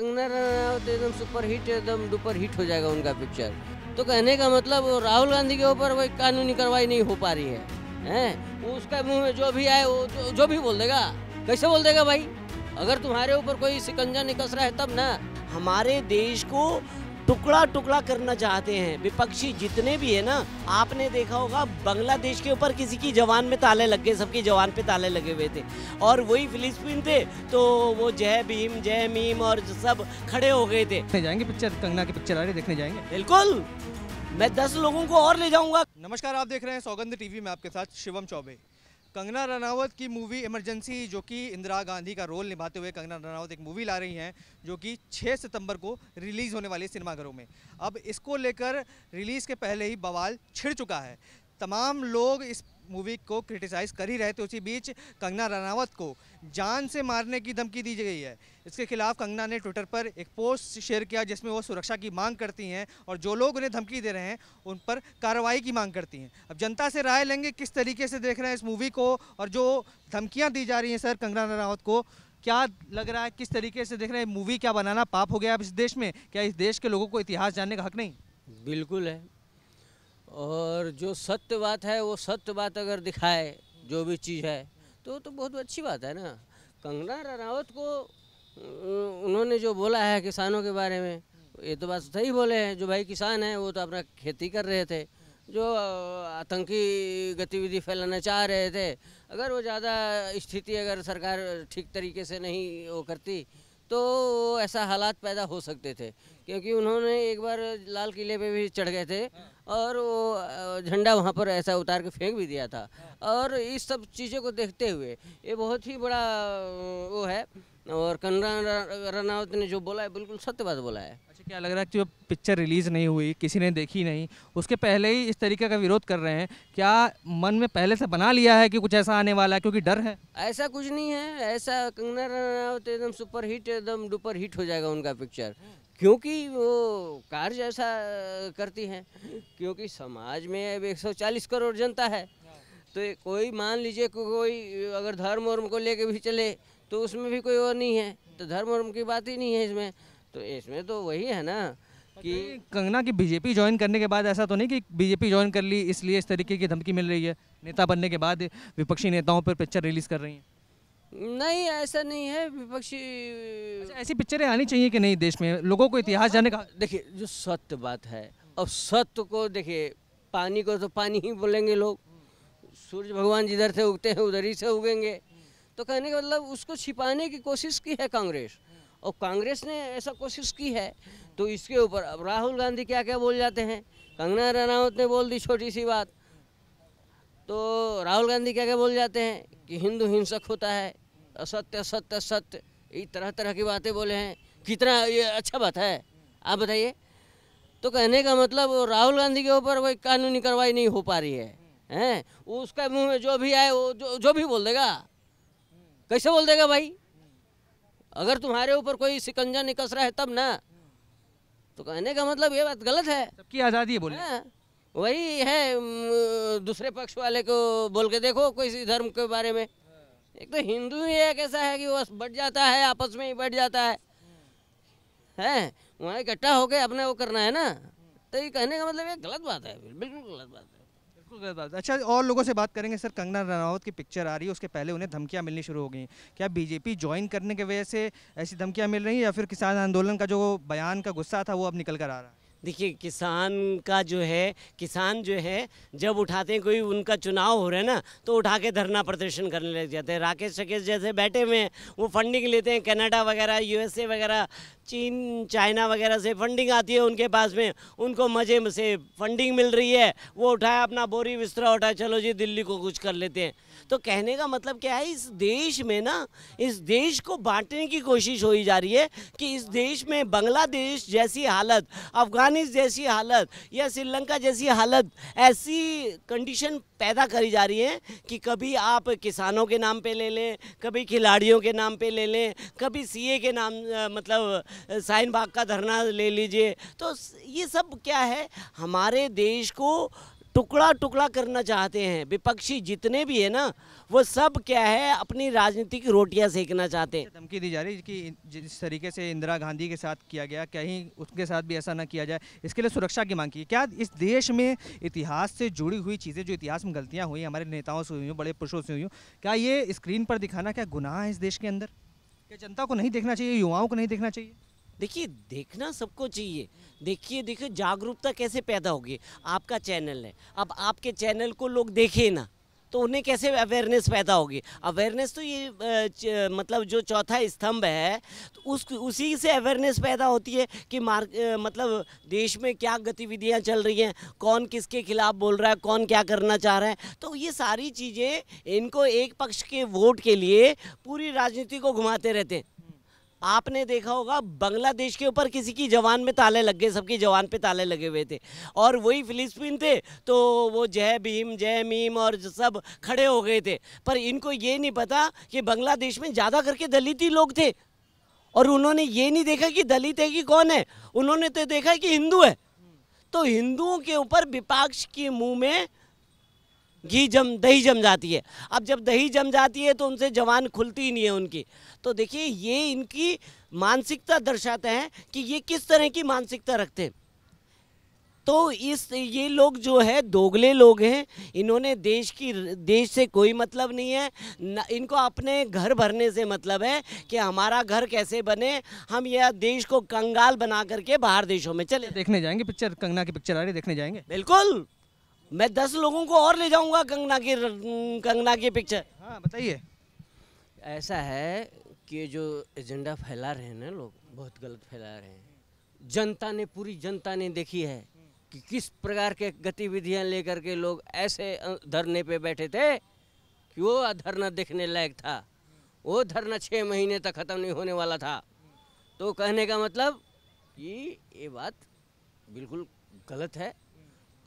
कंगना तो एकदम super hit एकदम डुपर हिट हो जाएगा उनका पिक्चर तो कहने का मतलब राहुल गांधी के ऊपर वही कानूनी कार्रवाई नहीं हो पा रही है हैं उसका मुंह में जो भी आए वो जो, जो भी बोल देगा कैसे बोल देगा भाई अगर तुम्हारे ऊपर कोई सिकंजा निकस रहा है तब ना हमारे देश को टुकड़ा टुकड़ा करना चाहते हैं विपक्षी जितने भी है ना आपने देखा होगा बांग्लादेश के ऊपर किसी की जवान में ताले लग गए सबकी जवान पे ताले लगे हुए थे और वही फिलिस्पीन थे तो वो जय भीम जय मीम और सब खड़े हो गए थे जाएंगे पिक्चर कंगना की पिक्चर आ रही देखने जाएंगे बिल्कुल मैं दस लोगों को और ले जाऊंगा नमस्कार आप देख रहे हैं सौगंध टीवी में आपके साथ शिवम चौबे कंगना रनावत की मूवी इमरजेंसी जो कि इंदिरा गांधी का रोल निभाते हुए कंगना रनावत एक मूवी ला रही हैं जो कि 6 सितंबर को रिलीज़ होने वाली सिनेमाघरों में अब इसको लेकर रिलीज़ के पहले ही बवाल छिड़ चुका है तमाम लोग इस मूवी को क्रिटिसाइज़ कर ही रहे थे उसी बीच कंगना रनावत को जान से मारने की धमकी दी गई है इसके खिलाफ कंगना ने ट्विटर पर एक पोस्ट शेयर किया जिसमें वो सुरक्षा की मांग करती हैं और जो लोग उन्हें धमकी दे रहे हैं उन पर कार्रवाई की मांग करती हैं अब जनता से राय लेंगे किस तरीके से देख रहे हैं इस मूवी को और जो धमकियाँ दी जा रही हैं सर कंगना रनावत को क्या लग रहा है किस तरीके से देख रहे हैं मूवी क्या बनाना पाप हो गया अब इस देश में क्या इस देश के लोगों को इतिहास जानने का हक नहीं बिल्कुल है और जो सत्य बात है वो सत्य बात अगर दिखाए जो भी चीज़ है तो तो बहुत अच्छी बात है ना कंगना रनावत को उन्होंने जो बोला है किसानों के बारे में ये तो बात सही बोले हैं जो भाई किसान हैं वो तो अपना खेती कर रहे थे जो आतंकी गतिविधि फैलाना चाह रहे थे अगर वो ज़्यादा स्थिति अगर सरकार ठीक तरीके से नहीं वो करती तो ऐसा हालात पैदा हो सकते थे क्योंकि उन्होंने एक बार लाल किले पे भी चढ़ गए थे और वो झंडा वहाँ पर ऐसा उतार के फेंक भी दिया था और इस सब चीज़ों को देखते हुए ये बहुत ही बड़ा वो है और कंगना रनावत ने जो बोला है बिल्कुल सत्य बात बोला है अच्छा क्या लग रहा है कि जो पिक्चर रिलीज़ नहीं हुई किसी ने देखी नहीं उसके पहले ही इस तरीके का विरोध कर रहे हैं क्या मन में पहले से बना लिया है कि कुछ ऐसा आने वाला है क्योंकि डर है ऐसा कुछ नहीं है ऐसा कंगना रनावत एकदम सुपर हिट एकदम डुपर हिट हो जाएगा उनका पिक्चर क्योंकि वो कार्य ऐसा करती हैं क्योंकि समाज में अब 140 करोड़ जनता है तो कोई मान लीजिए कोई अगर धर्म वर्म को लेके भी चले तो उसमें भी कोई और नहीं है तो धर्म वर्म की बात ही नहीं है इसमें तो इसमें तो वही है ना कि कंगना की बीजेपी ज्वाइन करने के बाद ऐसा तो नहीं कि बीजेपी ज्वाइन कर ली इसलिए इस तरीके की धमकी मिल रही है नेता बनने के बाद विपक्षी नेताओं पर पिक्चर रिलीज़ कर रही हैं नहीं ऐसा नहीं है विपक्षी अच्छा, ऐसी पिक्चरें आनी चाहिए कि नहीं देश में लोगों को इतिहास जाने का देखिए जो सत्य बात है अब सत्य को देखिए पानी को तो पानी ही बोलेंगे लोग सूर्य भगवान जिधर से उगते हैं उधर ही से उगेंगे तो कहने का मतलब उसको छिपाने की कोशिश की है कांग्रेस और कांग्रेस ने ऐसा कोशिश की है तो इसके ऊपर अब राहुल गांधी क्या क्या बोल जाते हैं कंगना रनावत ने बोल दी छोटी सी बात तो राहुल गांधी क्या क्या बोल जाते हैं कि हिंदू हिंसक होता है असत्य असत्य असत्य ये तरह तरह की बातें बोले हैं कितना ये अच्छा बात है आप बताइए तो कहने का मतलब राहुल गांधी के ऊपर कोई कानूनी कार्रवाई नहीं हो पा रही है हैं उसका मुंह में जो भी आए वो जो जो भी बोल देगा कैसे बोल देगा भाई अगर तुम्हारे ऊपर कोई सिकंजा निकस रहा है तब ना तो कहने का मतलब ये बात गलत है सबकी आज़ादी है बोलने हाँ। वही है दूसरे पक्ष वाले को बोल के देखो किसी धर्म के बारे में हाँ। एक तो हिंदू ही एक ऐसा है कि वो बढ़ जाता है आपस में ही बढ़ जाता है हाँ। है वहाँ इकट्ठा होके अपने वो करना है ना तो ये कहने का मतलब ये गलत बात है बिल्कुल गलत बात है बिल्कुल गलत बात अच्छा और लोगों से बात करेंगे सर कंगना रनावत की पिक्चर आ रही है उसके पहले उन्हें धमकियाँ मिलनी शुरू हो गई क्या बीजेपी ज्वाइन करने की वजह से ऐसी धमकियाँ मिल रही हैं या फिर किसान आंदोलन का जो बयान का गुस्सा था वो अब निकल कर आ रहा है देखिए किसान का जो है किसान जो है जब उठाते हैं कोई उनका चुनाव हो रहा है ना तो उठा के धरना प्रदर्शन करने लग जाते हैं राकेश शकेश जैसे बैठे हुए हैं वो फंडिंग लेते हैं कनाडा वगैरह यूएसए वगैरह चीन चाइना वगैरह से फंडिंग आती है उनके पास में उनको मज़े से फंडिंग मिल रही है वो उठाया अपना बोरी बिस्तरा उठाए चलो जी दिल्ली को कुछ कर लेते हैं तो कहने का मतलब क्या है इस देश में ना इस देश को बांटने की कोशिश हो ही जा रही है कि इस देश में बांग्लादेश जैसी हालत अफगान अफगानिस्तान जैसी हालत या श्रीलंका जैसी हालत ऐसी कंडीशन पैदा करी जा रही है कि कभी आप किसानों के नाम पे ले लें कभी खिलाड़ियों के नाम पे ले लें कभी सीए के नाम मतलब साइन बाग का धरना ले लीजिए तो ये सब क्या है हमारे देश को टुकड़ा टुकड़ा करना चाहते हैं विपक्षी जितने भी है ना वो सब क्या है अपनी राजनीतिक रोटियां सेकना चाहते हैं धमकी दी जा रही है कि जिस तरीके से इंदिरा गांधी के साथ किया गया कहीं उसके साथ भी ऐसा ना किया जाए इसके लिए सुरक्षा की मांग की क्या इस देश में इतिहास से जुड़ी हुई चीज़ें जो इतिहास में गलतियाँ हुई हमारे नेताओं से हुई बड़े पुरुषों से हुई क्या ये स्क्रीन पर दिखाना क्या गुनाह है इस देश के अंदर क्या जनता को नहीं देखना चाहिए युवाओं को नहीं देखना चाहिए देखिए देखना सबको चाहिए देखिए देखिए जागरूकता कैसे पैदा होगी आपका चैनल है अब आपके चैनल को लोग देखें ना तो उन्हें कैसे अवेयरनेस पैदा होगी अवेयरनेस तो ये च, मतलब जो चौथा स्तंभ है तो उस उसी से अवेयरनेस पैदा होती है कि मार मतलब देश में क्या गतिविधियां चल रही हैं कौन किसके खिलाफ बोल रहा है कौन क्या करना चाह रहा है तो ये सारी चीज़ें इनको एक पक्ष के वोट के लिए पूरी राजनीति को घुमाते रहते हैं आपने देखा होगा बांग्लादेश के ऊपर किसी की जवान में ताले लग गए सबकी जवान पे ताले लगे हुए थे और वही फिलिस्पीन थे तो वो जय भीम जय मीम और सब खड़े हो गए थे पर इनको ये नहीं पता कि बांग्लादेश में ज़्यादा करके दलित ही लोग थे और उन्होंने ये नहीं देखा कि दलित है कि कौन है उन्होंने तो देखा कि हिंदू है तो हिंदुओं के ऊपर विपक्ष के मुँह में घी जम दही जम जाती है अब जब दही जम जाती है तो उनसे जवान खुलती ही नहीं है उनकी तो देखिए ये इनकी मानसिकता दर्शाते हैं कि ये किस तरह की मानसिकता रखते हैं तो इस ये लोग जो है दोगले लोग हैं इन्होंने देश की देश से कोई मतलब नहीं है न, इनको अपने घर भरने से मतलब है कि हमारा घर कैसे बने हम यह देश को कंगाल बना करके बाहर देशों में चले देखने जाएंगे पिक्चर कंगना की पिक्चर आ रही देखने जाएंगे बिल्कुल मैं दस लोगों को और ले जाऊंगा कंगना की कंगना की पिक्चर हाँ बताइए ऐसा है कि जो एजेंडा फैला रहे हैं ना लोग बहुत गलत फैला रहे हैं जनता ने पूरी जनता ने देखी है कि किस प्रकार के गतिविधियां लेकर के लोग ऐसे धरने पे बैठे थे कि वो धरना देखने लायक था वो धरना छः महीने तक ख़त्म नहीं होने वाला था तो कहने का मतलब कि ये बात बिल्कुल गलत है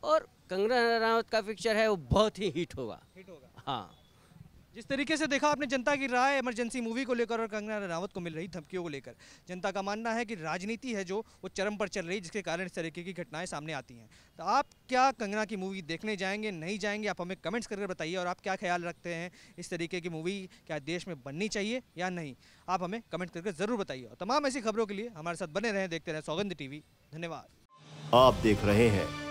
और कंगना रावत का पिक्चर है वो बहुत ही हिट होगा हिट होगा हाँ जिस तरीके से देखा आपने जनता की राय इमरजेंसी मूवी को लेकर और कंगना रावत को मिल रही धमकियों को लेकर जनता का मानना है कि राजनीति है जो वो चरम पर चल रही जिसके कारण इस तरीके की घटनाएं सामने आती हैं तो आप क्या कंगना की मूवी देखने जाएंगे नहीं जाएंगे आप हमें कमेंट्स करके बताइए और आप क्या ख्याल रखते हैं इस तरीके की मूवी क्या देश में बननी चाहिए या नहीं आप हमें कमेंट करके ज़रूर बताइए और तमाम ऐसी खबरों के लिए हमारे साथ बने रहें देखते रहें सौगंध टीवी धन्यवाद आप देख रहे हैं